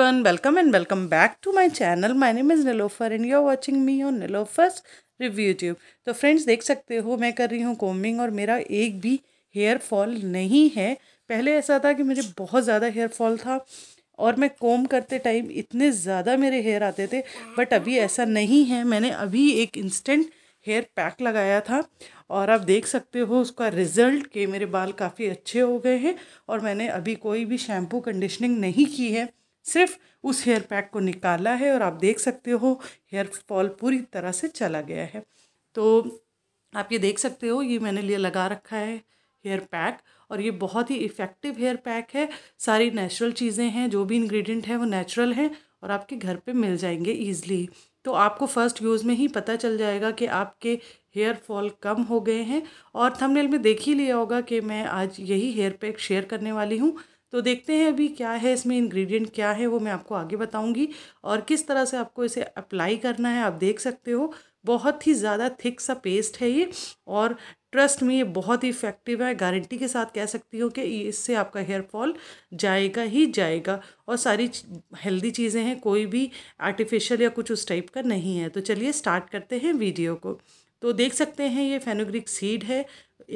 everyone welcome and welcome back to my channel my name is Nalofar and you are watching me on Nalofar's review tube तो friends देख सकते हो मैं कर रही हूँ कोमिंग और मेरा एक भी हेयर फॉल नहीं है पहले ऐसा था कि मुझे बहुत ज़्यादा हेयर फॉल था और मैं कोम करते टाइम इतने ज़्यादा मेरे हेयर आते थे बट अभी ऐसा नहीं है मैंने अभी एक इंस्टेंट हेयर पैक लगाया था और आप देख सकते हो उसका रिज़ल्ट कि मेरे बाल काफ़ी अच्छे हो गए हैं और मैंने अभी कोई भी शैम्पू कंडीशनिंग नहीं की है सिर्फ उस हेयर पैक को निकाला है और आप देख सकते हो हेयर फॉल पूरी तरह से चला गया है तो आप ये देख सकते हो ये मैंने लिए लगा रखा है हेयर पैक और ये बहुत ही इफ़ेक्टिव हेयर पैक है सारी नेचुरल चीज़ें हैं जो भी इंग्रेडिएंट है वो नेचुरल हैं और आपके घर पे मिल जाएंगे ईजिली तो आपको फ़र्स्ट यूज़ में ही पता चल जाएगा कि आपके हेयर फॉल कम हो गए हैं और थंबनेल में देख ही लिया होगा कि मैं आज यही हेयर पैक शेयर करने वाली हूँ तो देखते हैं अभी क्या है इसमें इंग्रेडिएंट क्या है वो मैं आपको आगे बताऊंगी और किस तरह से आपको इसे अप्लाई करना है आप देख सकते हो बहुत ही ज़्यादा थिक सा पेस्ट है ये और ट्रस्ट में ये बहुत ही इफेक्टिव है गारंटी के साथ कह सकती हो कि इससे आपका हेयर फॉल जाएगा ही जाएगा और सारी हेल्दी चीज़ें हैं कोई भी आर्टिफिशियल या कुछ उस टाइप का नहीं है तो चलिए स्टार्ट करते हैं वीडियो को तो देख सकते हैं ये फेनोग्रिक सीड है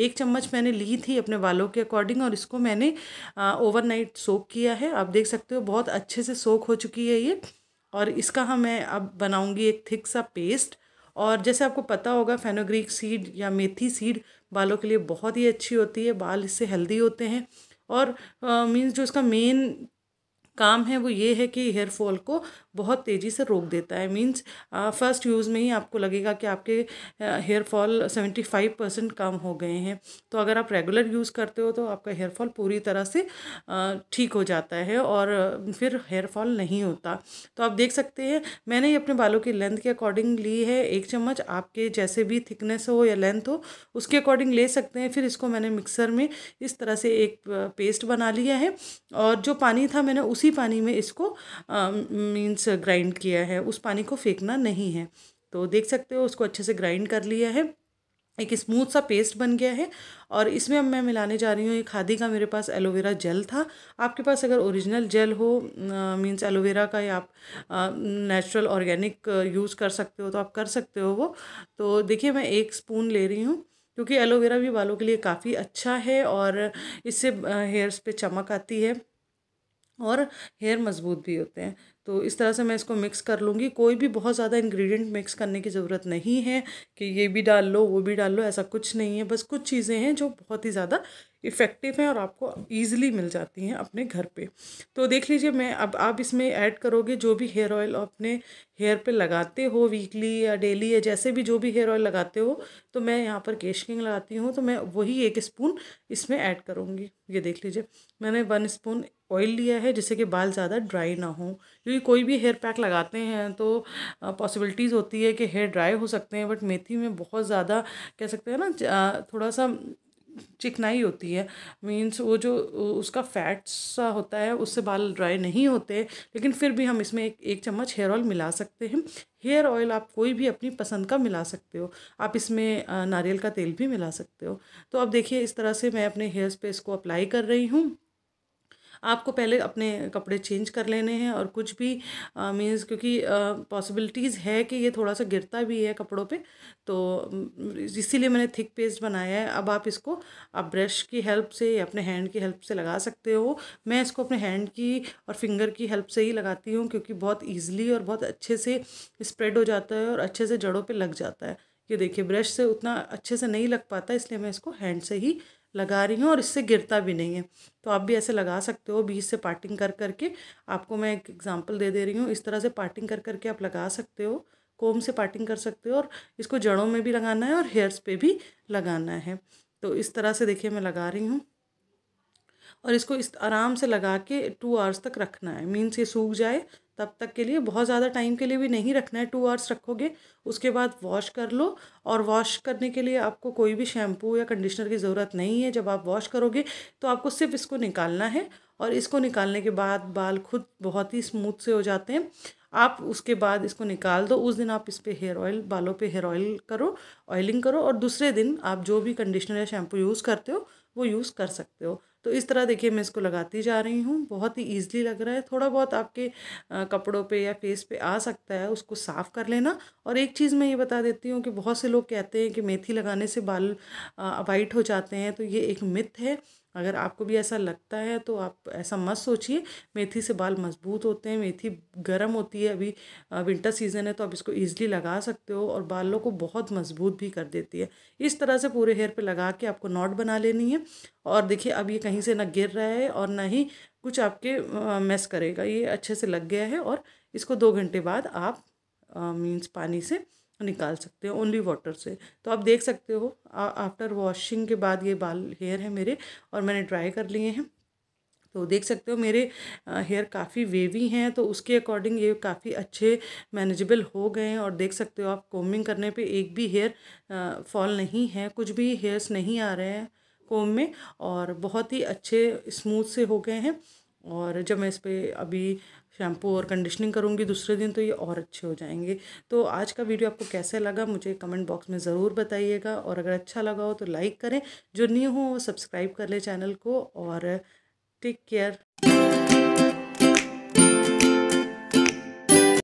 एक चम्मच मैंने ली थी अपने बालों के अकॉर्डिंग और इसको मैंने ओवरनाइट सोक किया है आप देख सकते हो बहुत अच्छे से सोक हो चुकी है ये और इसका हम हाँ, मैं अब बनाऊंगी एक थिक सा पेस्ट और जैसे आपको पता होगा फेनोग्रिक सीड या मेथी सीड बालों के लिए बहुत ही अच्छी होती है बाल इससे हेल्दी होते हैं और मीन्स जो इसका मेन काम है वो ये है कि हेयर फॉल को बहुत तेज़ी से रोक देता है मीन्स फर्स्ट यूज़ में ही आपको लगेगा कि आपके hair fall seventy five percent कम हो गए हैं तो अगर आप रेगुलर यूज़ करते हो तो आपका हेयर फॉल पूरी तरह से ठीक हो जाता है और फिर हेयर फॉल नहीं होता तो आप देख सकते हैं मैंने ये अपने बालों की लेंथ के अकॉर्डिंग ली है एक चम्मच आपके जैसे भी थिकनेस हो या लेंथ हो उसके अकॉर्डिंग ले सकते हैं फिर इसको मैंने मिक्सर में इस तरह से एक पेस्ट बना लिया है और जो पानी था मैंने उसी उसी पानी में इसको मीन्स ग्राइंड किया है उस पानी को फेंकना नहीं है तो देख सकते हो उसको अच्छे से ग्राइंड कर लिया है एक स्मूथ सा पेस्ट बन गया है और इसमें अब मैं मिलाने जा रही हूँ एक खादी का मेरे पास एलोवेरा जेल था आपके पास अगर ओरिजिनल जेल हो मींस एलोवेरा का या आप नेचुरल ऑर्गेनिक यूज़ कर सकते हो तो आप कर सकते हो वो तो देखिए मैं एक स्पून ले रही हूँ क्योंकि एलोवेरा भी बालों के लिए काफ़ी अच्छा है और इससे हेयर्स पे चमक आती है और हेयर मजबूत भी होते हैं तो इस तरह से मैं इसको मिक्स कर लूँगी कोई भी बहुत ज़्यादा इंग्रेडिएंट मिक्स करने की ज़रूरत नहीं है कि ये भी डाल लो वो भी डाल लो ऐसा कुछ नहीं है बस कुछ चीज़ें हैं जो बहुत ही ज़्यादा इफ़ेक्टिव हैं और आपको ईजिली मिल जाती हैं अपने घर पे तो देख लीजिए मैं अब आप इसमें ऐड करोगे जो भी हेयर ऑयल अपने हेयर पे लगाते हो वीकली या डेली या जैसे भी जो भी हेयर ऑयल लगाते हो तो मैं यहाँ पर केश किंग लगाती हूँ तो मैं वही एक स्पून इसमें ऐड करूँगी ये देख लीजिए मैंने वन स्पून ऑयल लिया है जिससे कि बाल ज़्यादा ड्राई ना हो क्योंकि कोई भी हेयर पैक लगाते हैं तो पॉसिबिलिटीज़ होती है कि हेयर ड्राई हो सकते हैं बट मेथी में बहुत ज़्यादा कह सकते हैं ना थोड़ा सा चिकनाई होती है मीन्स वो जो उसका फैट्स होता है उससे बाल ड्राई नहीं होते लेकिन फिर भी हम इसमें एक एक चम्मच हेयर ऑयल मिला सकते हैं हेयर ऑयल आप कोई भी अपनी पसंद का मिला सकते हो आप इसमें नारियल का तेल भी मिला सकते हो तो अब देखिए इस तरह से मैं अपने हेयर्स पे इसको अप्लाई कर रही हूँ आपको पहले अपने कपड़े चेंज कर लेने हैं और कुछ भी मीन्स क्योंकि पॉसिबिलिटीज़ है कि ये थोड़ा सा गिरता भी है कपड़ों पे तो इसीलिए मैंने थिक पेस्ट बनाया है अब आप इसको आप ब्रश की हेल्प से या अपने हैंड की हेल्प से लगा सकते हो मैं इसको अपने हैंड की और फिंगर की हेल्प से ही लगाती हूँ क्योंकि बहुत ईजिली और बहुत अच्छे से स्प्रेड हो जाता है और अच्छे से जड़ों पर लग जाता है ये देखिए ब्रश से उतना अच्छे से नहीं लग पाता इसलिए मैं इसको हैंड से ही लगा रही हूँ और इससे गिरता भी नहीं है तो आप भी ऐसे लगा सकते हो बीज से पार्टिंग कर करके आपको मैं एक एग्जांपल दे दे रही हूँ इस तरह से पार्टिंग कर करके आप लगा सकते हो कोम से पार्टिंग कर सकते हो और इसको जड़ों में भी लगाना है और हेयर्स पे भी लगाना है तो इस तरह से देखिए मैं लगा रही हूँ और इसको इस आराम से लगा के टू आवर्स तक रखना है मीन्स ये सूख जाए तब तक के लिए बहुत ज़्यादा टाइम के लिए भी नहीं रखना है टू आवर्स रखोगे उसके बाद वॉश कर लो और वॉश करने के लिए आपको कोई भी शैम्पू या कंडीशनर की ज़रूरत नहीं है जब आप वॉश करोगे तो आपको सिर्फ इसको निकालना है और इसको निकालने के बाद बाल खुद बहुत ही स्मूथ से हो जाते हैं आप उसके बाद इसको निकाल दो उस दिन आप इस पर हेयर ऑयल बालों पे हेयर ऑयल करो ऑयलिंग करो और दूसरे दिन आप जो भी कंडीशनर या शैम्पू यूज़ करते हो वो यूज़ कर सकते हो तो इस तरह देखिए मैं इसको लगाती जा रही हूँ बहुत ही ईजिली लग रहा है थोड़ा बहुत आपके कपड़ों पे या फेस पे आ सकता है उसको साफ़ कर लेना और एक चीज़ मैं ये बता देती हूँ कि बहुत से लोग कहते हैं कि मेथी लगाने से बाल वाइट हो जाते हैं तो ये एक मिथ है अगर आपको भी ऐसा लगता है तो आप ऐसा मत सोचिए मेथी से बाल मजबूत होते हैं मेथी गर्म होती है अभी विंटर सीजन है तो आप इसको ईजिली लगा सकते हो और बालों को बहुत मजबूत भी कर देती है इस तरह से पूरे हेयर पे लगा के आपको नॉट बना लेनी है और देखिए अब ये कहीं कहीं से ना गिर रहा है और ना ही कुछ आपके मेस करेगा ये अच्छे से लग गया है और इसको दो घंटे बाद आप मीन्स पानी से निकाल सकते हो ओनली वाटर से तो आप देख सकते हो आफ्टर वॉशिंग के बाद ये बाल हेयर है मेरे और मैंने ड्राई कर लिए हैं तो देख सकते हो मेरे हेयर काफ़ी वेवी हैं तो उसके अकॉर्डिंग ये काफ़ी अच्छे मैनेजेबल हो गए हैं और देख सकते हो आप कोमिंग करने पे एक भी हेयर फॉल नहीं है कुछ भी हेयर्स नहीं आ रहे हैं कोम में और बहुत ही अच्छे स्मूथ से हो गए हैं और जब मैं इस पर अभी शैम्पू और कंडीशनिंग करूँगी दूसरे दिन तो ये और अच्छे हो जाएंगे तो आज का वीडियो आपको कैसा लगा मुझे कमेंट बॉक्स में ज़रूर बताइएगा और अगर अच्छा लगा हो तो लाइक करें जो न्यू हो वो सब्सक्राइब कर ले चैनल को और टेक केयर